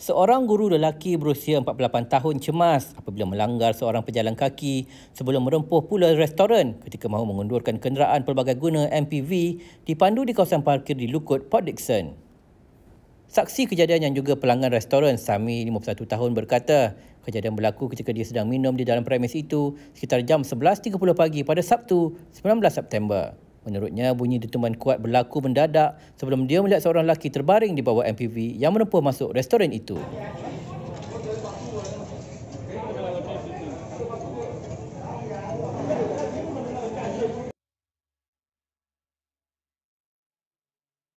Seorang guru lelaki berusia 48 tahun cemas apabila melanggar seorang pejalan kaki sebelum merempuh pula restoran ketika mahu mengundurkan kenderaan pelbagai guna MPV dipandu di kawasan parkir di Lukut, Port Dickson. Saksi kejadian yang juga pelanggan restoran Sami 51 tahun berkata, kejadian berlaku ketika dia sedang minum di dalam premis itu sekitar jam 11.30 pagi pada Sabtu 19 September. Menurutnya, bunyi dentuman kuat berlaku mendadak sebelum dia melihat seorang lelaki terbaring di bawah MPV yang menempuh masuk restoran itu.